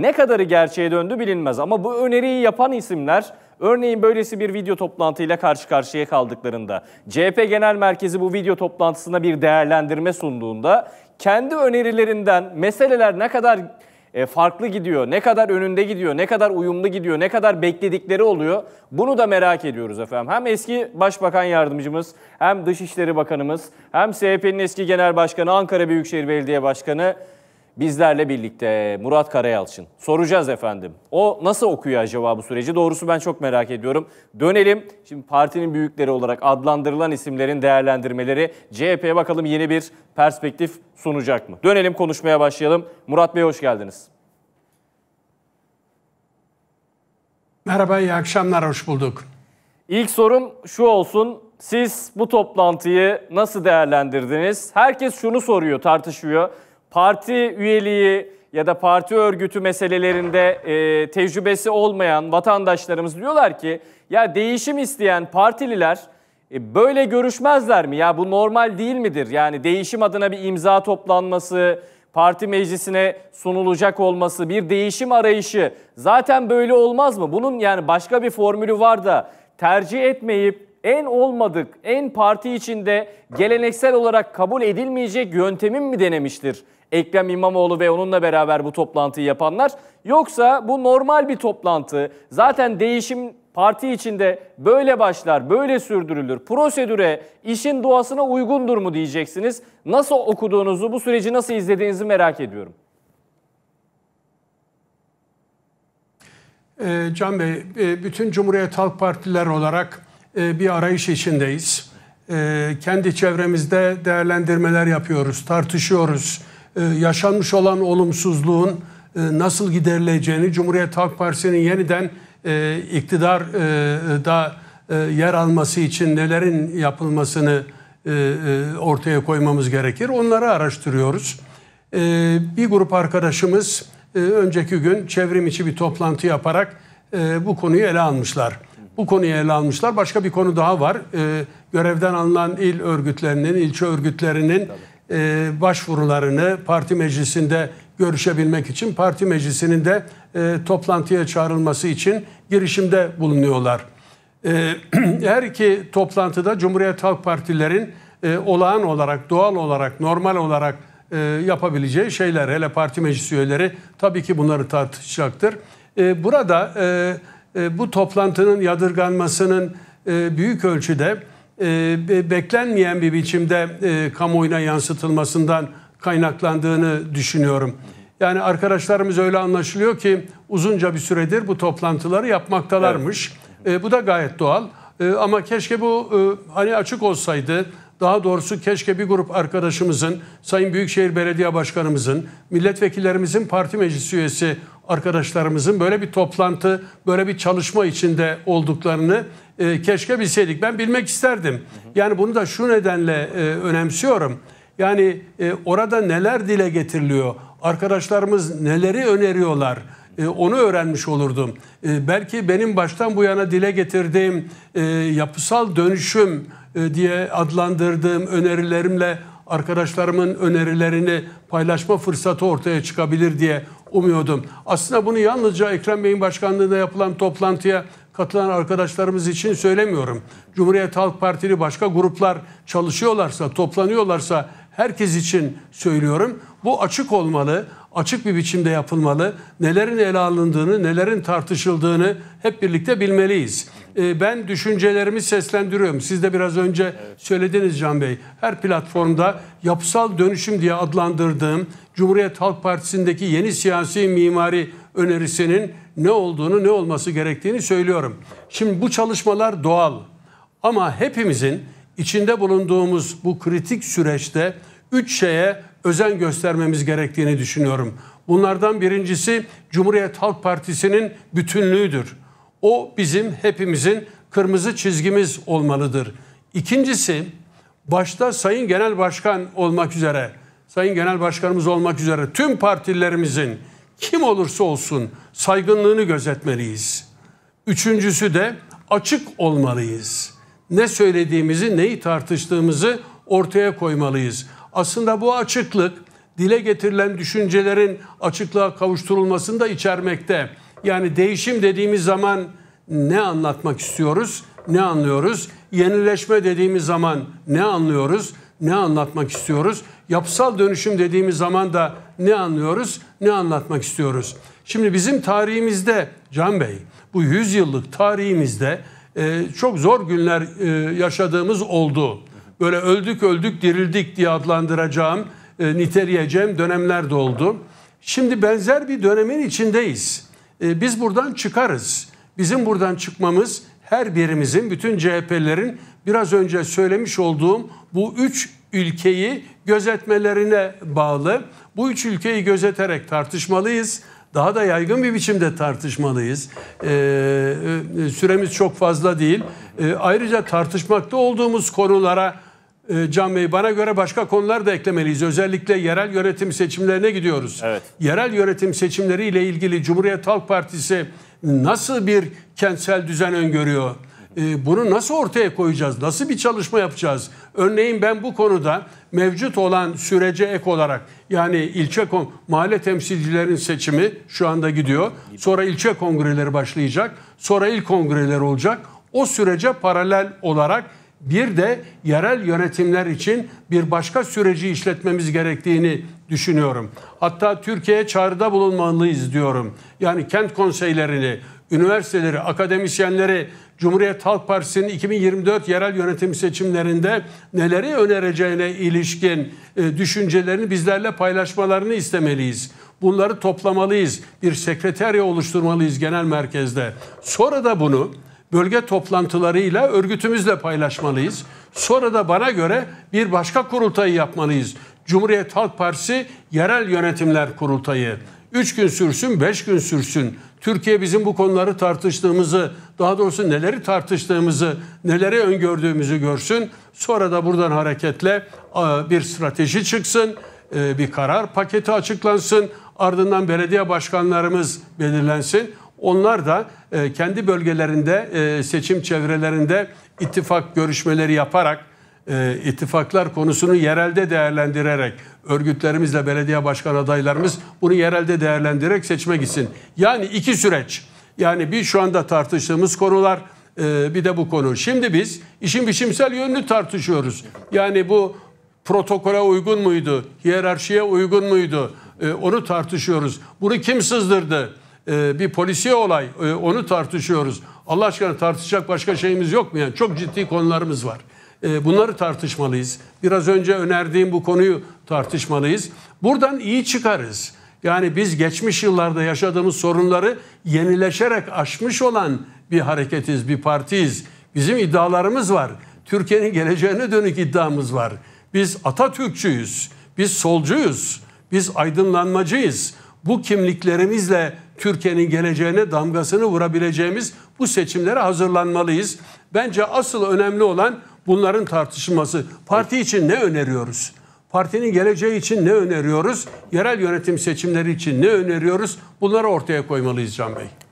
Ne kadarı gerçeğe döndü bilinmez ama bu öneriyi yapan isimler örneğin böylesi bir video toplantıyla karşı karşıya kaldıklarında CHP Genel Merkezi bu video toplantısına bir değerlendirme sunduğunda kendi önerilerinden meseleler ne kadar e, farklı gidiyor, ne kadar önünde gidiyor, ne kadar uyumlu gidiyor, ne kadar bekledikleri oluyor. Bunu da merak ediyoruz efendim. Hem eski Başbakan Yardımcımız, hem Dışişleri Bakanımız, hem CHP'nin eski Genel Başkanı, Ankara Büyükşehir Belediye Başkanı bizlerle birlikte Murat Karayalçın. Soracağız efendim. O nasıl okuyor acaba bu süreci? Doğrusu ben çok merak ediyorum. Dönelim. Şimdi partinin büyükleri olarak adlandırılan isimlerin değerlendirmeleri CHP'ye bakalım yeni bir perspektif sunacak mı? Dönelim konuşmaya başlayalım. Murat Bey hoş geldiniz. Merhaba, iyi akşamlar, hoş bulduk. İlk sorum şu olsun. Siz bu toplantıyı nasıl değerlendirdiniz? Herkes şunu soruyor, tartışıyor parti üyeliği ya da parti örgütü meselelerinde e, tecrübesi olmayan vatandaşlarımız diyorlar ki ya değişim isteyen partililer e, böyle görüşmezler mi? Ya bu normal değil midir? Yani değişim adına bir imza toplanması, parti meclisine sunulacak olması, bir değişim arayışı zaten böyle olmaz mı? Bunun yani başka bir formülü var da tercih etmeyip en olmadık, en parti içinde geleneksel olarak kabul edilmeyecek yöntemin mi denemiştir Ekrem İmamoğlu ve onunla beraber bu toplantıyı yapanlar. Yoksa bu normal bir toplantı. Zaten değişim parti içinde böyle başlar, böyle sürdürülür. Prosedüre, işin doğasına uygundur mu diyeceksiniz. Nasıl okuduğunuzu, bu süreci nasıl izlediğinizi merak ediyorum. E, Can Bey, e, bütün Cumhuriyet Halk Partiler olarak e, bir arayış içindeyiz. E, kendi çevremizde değerlendirmeler yapıyoruz, tartışıyoruz. E, yaşanmış olan olumsuzluğun e, nasıl giderileceğini Cumhuriyet Halk Partisi'nin yeniden e, iktidarda yer alması için nelerin yapılmasını ortaya koymamız gerekir. Onları araştırıyoruz. Bir grup arkadaşımız önceki gün çevrim içi bir toplantı yaparak bu konuyu ele almışlar. Bu konuyu ele almışlar. Başka bir konu daha var. Görevden alınan il örgütlerinin, ilçe örgütlerinin Tabii e, başvurularını parti meclisinde görüşebilmek için parti meclisinin de e, toplantıya çağrılması için girişimde bulunuyorlar. E, her iki toplantıda Cumhuriyet Halk Partilerin e, olağan olarak, doğal olarak, normal olarak e, yapabileceği şeyler. Hele parti meclis üyeleri tabii ki bunları tartışacaktır. E, burada e, e, bu toplantının yadırganmasının e, büyük ölçüde e, beklenmeyen bir biçimde e, kamuoyuna yansıtılmasından kaynaklandığını düşünüyorum. Yani arkadaşlarımız öyle anlaşılıyor ki uzunca bir süredir bu toplantıları yapmaktalarmış. Evet. E, bu da gayet doğal. E, ama keşke bu e, hani açık olsaydı. Daha doğrusu keşke bir grup arkadaşımızın, Sayın Büyükşehir Belediye Başkanımızın, milletvekillerimizin parti meclis üyesi arkadaşlarımızın böyle bir toplantı, böyle bir çalışma içinde olduklarını e, keşke bilseydik. Ben bilmek isterdim. Yani bunu da şu nedenle e, önemsiyorum. Yani e, orada neler dile getiriliyor? Arkadaşlarımız neleri öneriyorlar? E, onu öğrenmiş olurdum. E, belki benim baştan bu yana dile getirdiğim e, yapısal dönüşüm e, diye adlandırdığım önerilerimle arkadaşlarımın önerilerini paylaşma fırsatı ortaya çıkabilir diye umuyordum. Aslında bunu yalnızca Ekrem Bey'in başkanlığında yapılan toplantıya katılan arkadaşlarımız için söylemiyorum. Cumhuriyet Halk Partili başka gruplar çalışıyorlarsa, toplanıyorlarsa herkes için söylüyorum. Bu açık olmalı açık bir biçimde yapılmalı. Nelerin ele alındığını, nelerin tartışıldığını hep birlikte bilmeliyiz. Ee, ben düşüncelerimi seslendiriyorum. Siz de biraz önce evet. söylediniz Can Bey. Her platformda yapısal dönüşüm diye adlandırdığım Cumhuriyet Halk Partisi'ndeki yeni siyasi mimari önerisinin ne olduğunu, ne olması gerektiğini söylüyorum. Şimdi bu çalışmalar doğal. Ama hepimizin içinde bulunduğumuz bu kritik süreçte üç şeye özen göstermemiz gerektiğini düşünüyorum. Bunlardan birincisi Cumhuriyet Halk Partisi'nin bütünlüğüdür. O bizim hepimizin kırmızı çizgimiz olmalıdır. İkincisi başta Sayın Genel Başkan olmak üzere, Sayın Genel Başkanımız olmak üzere tüm partilerimizin kim olursa olsun saygınlığını gözetmeliyiz. Üçüncüsü de açık olmalıyız. Ne söylediğimizi, neyi tartıştığımızı ortaya koymalıyız. Aslında bu açıklık dile getirilen düşüncelerin açıklığa kavuşturulmasını da içermekte. Yani değişim dediğimiz zaman ne anlatmak istiyoruz, ne anlıyoruz? Yenileşme dediğimiz zaman ne anlıyoruz, ne anlatmak istiyoruz? Yapısal dönüşüm dediğimiz zaman da ne anlıyoruz, ne anlatmak istiyoruz? Şimdi bizim tarihimizde Can Bey, bu 100 yıllık tarihimizde e, çok zor günler e, yaşadığımız oldu böyle öldük öldük dirildik diye adlandıracağım, e, niteleyeceğim dönemler de oldu. Şimdi benzer bir dönemin içindeyiz. E, biz buradan çıkarız. Bizim buradan çıkmamız her birimizin, bütün CHP'lerin biraz önce söylemiş olduğum bu üç ülkeyi gözetmelerine bağlı. Bu üç ülkeyi gözeterek tartışmalıyız. Daha da yaygın bir biçimde tartışmalıyız. Ee, süremiz çok fazla değil. Ee, ayrıca tartışmakta olduğumuz konulara ee, Can Bey bana göre başka konular da eklemeliyiz. Özellikle yerel yönetim seçimlerine gidiyoruz. Evet. Yerel yönetim seçimleri ile ilgili Cumhuriyet Halk Partisi nasıl bir kentsel düzen öngörüyor? Ee, bunu nasıl ortaya koyacağız? Nasıl bir çalışma yapacağız? Örneğin ben bu konuda mevcut olan sürece ek olarak yani ilçe kon mahalle temsilcilerin seçimi şu anda gidiyor. Sonra ilçe kongreleri başlayacak. Sonra il kongreleri olacak. O sürece paralel olarak bir de yerel yönetimler için bir başka süreci işletmemiz gerektiğini düşünüyorum. Hatta Türkiye'ye çağrıda bulunmalıyız diyorum. Yani kent konseylerini, üniversiteleri, akademisyenleri Cumhuriyet Halk Partisi'nin 2024 yerel yönetim seçimlerinde neleri önereceğine ilişkin e, düşüncelerini bizlerle paylaşmalarını istemeliyiz. Bunları toplamalıyız. Bir sekreterya oluşturmalıyız genel merkezde. Sonra da bunu bölge toplantılarıyla örgütümüzle paylaşmalıyız. Sonra da bana göre bir başka kurultayı yapmalıyız. Cumhuriyet Halk Partisi Yerel Yönetimler Kurultayı. Üç gün sürsün, beş gün sürsün. Türkiye bizim bu konuları tartıştığımızı, daha doğrusu neleri tartıştığımızı, neleri öngördüğümüzü görsün. Sonra da buradan hareketle e, bir strateji çıksın, e, bir karar paketi açıklansın. Ardından belediye başkanlarımız belirlensin. Onlar da e, kendi bölgelerinde e, seçim çevrelerinde ittifak görüşmeleri yaparak e, ittifaklar konusunu yerelde değerlendirerek örgütlerimizle belediye başkan adaylarımız bunu yerelde değerlendirerek seçime gitsin. Yani iki süreç. Yani bir şu anda tartıştığımız konular e, bir de bu konu. Şimdi biz işin biçimsel yönünü tartışıyoruz. Yani bu protokole uygun muydu? Hiyerarşiye uygun muydu? E, onu tartışıyoruz. Bunu kim sızdırdı? E, bir polisiye olay e, onu tartışıyoruz. Allah aşkına tartışacak başka şeyimiz yok mu? Yani çok ciddi konularımız var. E, bunları tartışmalıyız. Biraz önce önerdiğim bu konuyu tartışmalıyız. Buradan iyi çıkarız. Yani biz geçmiş yıllarda yaşadığımız sorunları yenileşerek aşmış olan bir hareketiz, bir partiyiz. Bizim iddialarımız var. Türkiye'nin geleceğine dönük iddiamız var. Biz Atatürkçüyüz, biz solcuyuz, biz aydınlanmacıyız. Bu kimliklerimizle Türkiye'nin geleceğine damgasını vurabileceğimiz bu seçimlere hazırlanmalıyız. Bence asıl önemli olan bunların tartışılması. Parti için ne öneriyoruz? Partinin geleceği için ne öneriyoruz? Yerel yönetim seçimleri için ne öneriyoruz? Bunları ortaya koymalıyız Can Bey.